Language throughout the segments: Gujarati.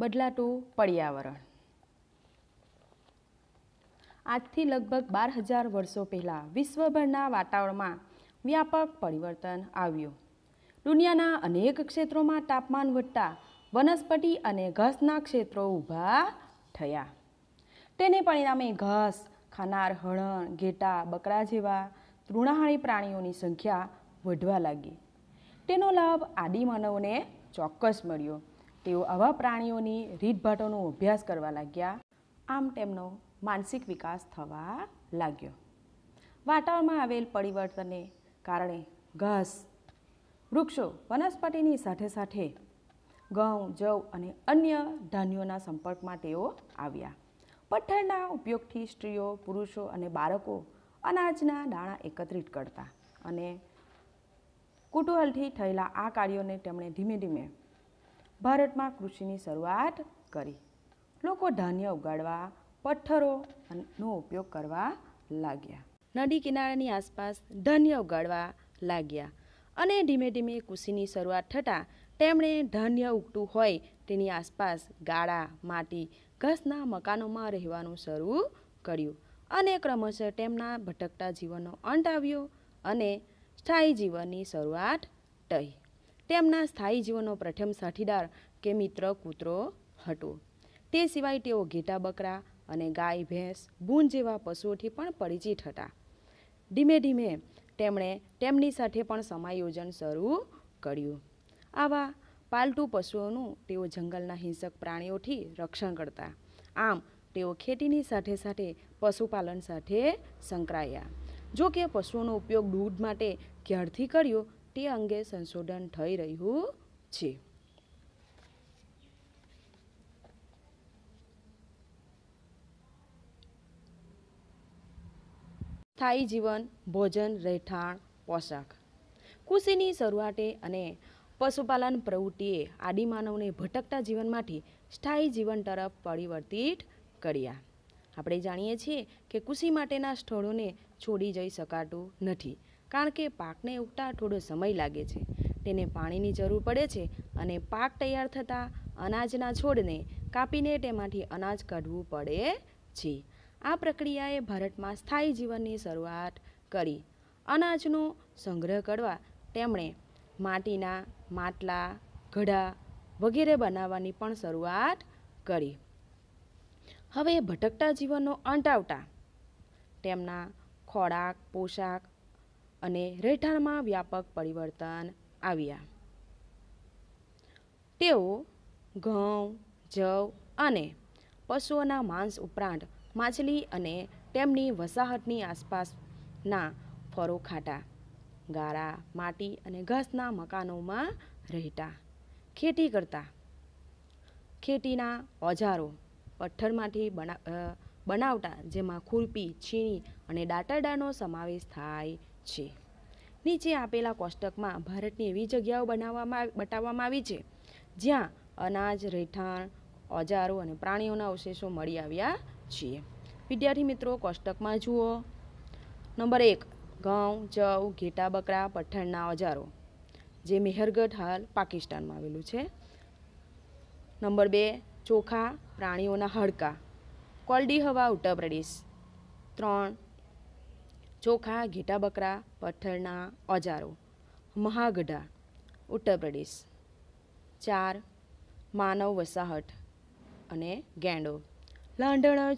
બદલાતું પર્યાવરણ આજથી લગભગ બાર હજાર વર્ષો પહેલાં વિશ્વભરના વાતાવરણમાં વ્યાપક પરિવર્તન આવ્યું દુનિયાના અનેક ક્ષેત્રોમાં તાપમાન વધતા વનસ્પતિ અને ઘાસના ક્ષેત્રો ઊભા થયા તેને પરિણામે ઘાસ ખાનાર હળણ ઘેટા બકરા જેવા તૃણાહારી પ્રાણીઓની સંખ્યા વધવા લાગી તેનો લાભ આદિમાનવને ચોક્કસ મળ્યો તેઓ આવા પ્રાણીઓની રીતભાટોનો અભ્યાસ કરવા લાગ્યા આમ તેમનો માનસિક વિકાસ થવા લાગ્યો વાતાવરણમાં આવેલ પરિવર્તનને કારણે ઘાસ વૃક્ષો વનસ્પતિની સાથે સાથે ઘઉં જવ અને અન્ય ધાન્યોના સંપર્કમાં તેઓ આવ્યા પથ્થરના ઉપયોગથી સ્ત્રીઓ પુરુષો અને બાળકો અનાજના દાણા એકત્રિત કરતા અને કુતૂહલથી થયેલા આ કાર્યોને તેમણે ધીમે ધીમે ભારતમાં કૃષિની શરૂઆત કરી લોકો ધાન્ય ઉગાડવા પથ્થરોનો ઉપયોગ કરવા લાગ્યા નદી કિનારાની આસપાસ ધાન્ય ઉગાડવા લાગ્યા અને ધીમે ધીમે કૃષિની શરૂઆત થતાં તેમણે ધાન્ય ઉગતું હોય તેની આસપાસ ગાળા માટી ઘસના મકાનોમાં રહેવાનું શરૂ કર્યું અને ક્રમશઃ તેમના ભટકતા જીવનનો અંત આવ્યો અને સ્થાયી જીવનની શરૂઆત થઈ તેમના સ્થાયી જીવનનો પ્રથમ સાઠીદાર કે મિત્ર કૂતરો હતો તે સિવાય તેઓ ઘેટા બકરા અને ગાય ભેંસ ભૂન જેવા પશુઓથી પણ પરિચિત હતા ધીમે ધીમે તેમણે તેમની સાથે પણ સમાયોજન શરૂ કર્યું આવા પાલતુ પશુઓનું તેઓ જંગલના હિંસક પ્રાણીઓથી રક્ષણ કરતા આમ તેઓ ખેતીની સાથે સાથે પશુપાલન સાથે સંકળાયા જો કે પશુઓનો ઉપયોગ દૂધ માટે ક્યારથી કર્યો તે અંગે સંશોધન થઈ રહ્યું છે સ્થાયી જીવન ભોજન રહેઠાણ પોશાક કૃષિની શરૂઆતે અને પશુપાલન પ્રવૃત્તિએ આદિમાનવને ભટકતા જીવનમાંથી સ્થાયી જીવન તરફ પરિવર્તિત કર્યા આપણે જાણીએ છીએ કે કૃષિ માટેના સ્થળોને છોડી જઈ શકાતું નથી કારણ કે પાકને ઉગતા થોડો સમય લાગે છે તેને પાણીની જરૂર પડે છે અને પાક તૈયાર થતાં અનાજના છોડને કાપીને તેમાંથી અનાજ કાઢવું પડે છે આ પ્રક્રિયાએ ભારતમાં સ્થાયી જીવનની શરૂઆત કરી અનાજનો સંગ્રહ કરવા તેમણે માટીના માટલા ઘડા વગેરે બનાવવાની પણ શરૂઆત કરી હવે ભટકતા જીવનનો અંત આવતા તેમના ખોરાક પોશાક અને રહેઠાણમાં વ્યાપક પરિવર્તન આવ્યા તેઓ ઘઉં જવ અને પશુઓના માંસ ઉપરાંત માછલી અને તેમની વસાહતની આસપાસના ફરો ખાટા ગારા માટી અને ઘાસના મકાનોમાં રહેતા ખેતી કરતા ખેતીના ઓજારો પથ્થરમાંથી બના બનાવતા જેમાં ખુરપી છીણી અને દાંતાડાનો સમાવેશ થાય છે નીચે આપેલા કોષ્ટકમાં ભારતની એવી જગ્યાઓ બનાવવામાં બતાવવામાં આવી છે જ્યાં અનાજ રહેઠાણ ઓજારો અને પ્રાણીઓના અવશેષો મળી આવ્યા છીએ વિદ્યાર્થી મિત્રો કોષ્ટકમાં જુઓ નંબર એક ઘઉં જવ ઘેટા બકરા પઠણના ઓજારો જે મેહરગઢ હાલ પાકિસ્તાનમાં આવેલું છે નંબર બે ચોખા પ્રાણીઓના હડકા કોલડી હવા ઉત્તર પ્રદેશ ત્રણ ચોખા ઘેટા બકરા પથ્થરના ઓજારો મહાગઢા ઉત્તર પ્રદેશ ચાર માનવ વસાહત અને ગેંડો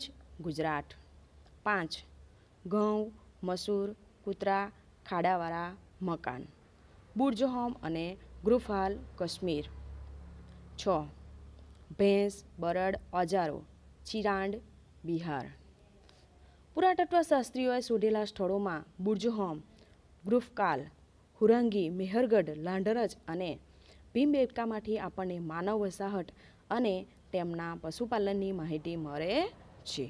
જ ગુજરાત પાંચ ઘઉં મસૂર કૂતરા ખાડાવાળા મકાન બુર્જહોમ અને ગ્રુફાલ કશ્મીર છ ભેંસ બરડ ઓજારો ચિરાંડ બિહાર પુરાતત્વશાસ્ત્રીઓએ શોધેલા સ્થળોમાં બુર્જહોમ ગ્રુફકાલ હુરંગી મેહરગઢ લાંડરજ અને ભીમબેટકામાંથી આપણને માનવ વસાહત અને તેમના પશુપાલનની માહિતી મળે છે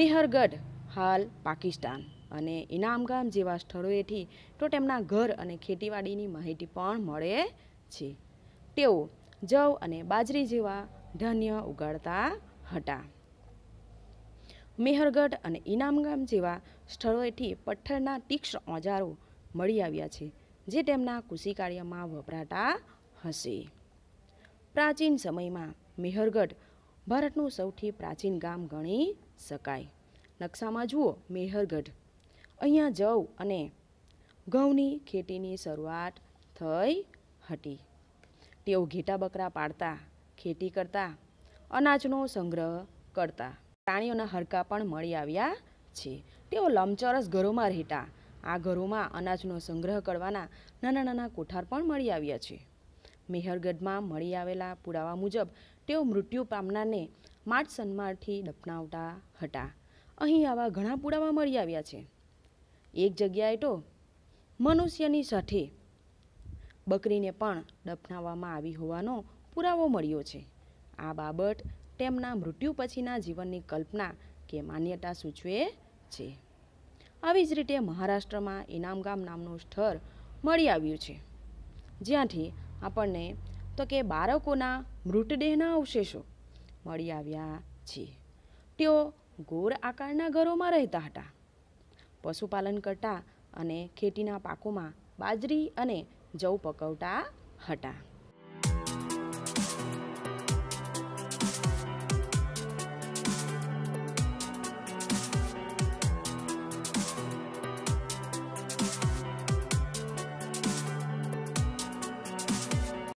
મેહરગઢ હાલ પાકિસ્તાન અને ઇનામગામ જેવા સ્થળોએથી તો તેમના ઘર અને ખેતીવાડીની માહિતી પણ મળે છે તેઓ જવ અને બાજરી જેવા ધાન્ય ઉગાડતા હતા મેહરગઢ અને ઇનામગામ જેવા સ્થળોએથી પથ્થરના તીક્ષ્ણ ઓજારો મળી આવ્યા છે જે તેમના કૃષિ કાર્યમાં વપરાતા હશે પ્રાચીન સમયમાં મેહરગઢ ભારતનું સૌથી પ્રાચીન ગામ ગણી શકાય નકશામાં જુઓ મેહરગઢ અહીંયા જવ અને ઘઉંની ખેતીની શરૂઆત થઈ હતી તેઓ ઘેટા બકરા પાડતા ખેતી કરતા અનાજનો સંગ્રહ કરતા પ્રાણીઓના હડકા પણ મળી આવ્યા છે તેઓ લંબચોરસ ઘરોમાં રહેતા આ ઘરોમાં અનાજનો સંગ્રહ કરવાના નાના નાના કોઠાર પણ મળી આવ્યા છે મેહરગઢમાં મળી આવેલા પુરાવા મુજબ તેઓ મૃત્યુ પામનારને માર્ચ સન્મારથી દફનાવતા હતા અહીં આવા ઘણા પુરાવા મળી આવ્યા છે એક જગ્યાએ તો મનુષ્યની સાથે બકરીને પણ દફનાવવામાં આવી હોવાનો પુરાવો મળ્યો છે આ બાબત તેમના મૃત્યુ પછીના જીવનની કલ્પના કે માન્યતા સૂચવે છે આવી જ રીતે મહારાષ્ટ્રમાં ઇનામગામ નામનું સ્થળ મળી આવ્યું છે જ્યાંથી આપણને તો કે બાળકોના મૃતદેહના અવશેષો મળી આવ્યા છે તેઓ ગોર આકારના ઘરોમાં રહેતા હતા પશુપાલન કરતા અને ખેતીના પાકોમાં બાજરી અને જવ પકવતા હતા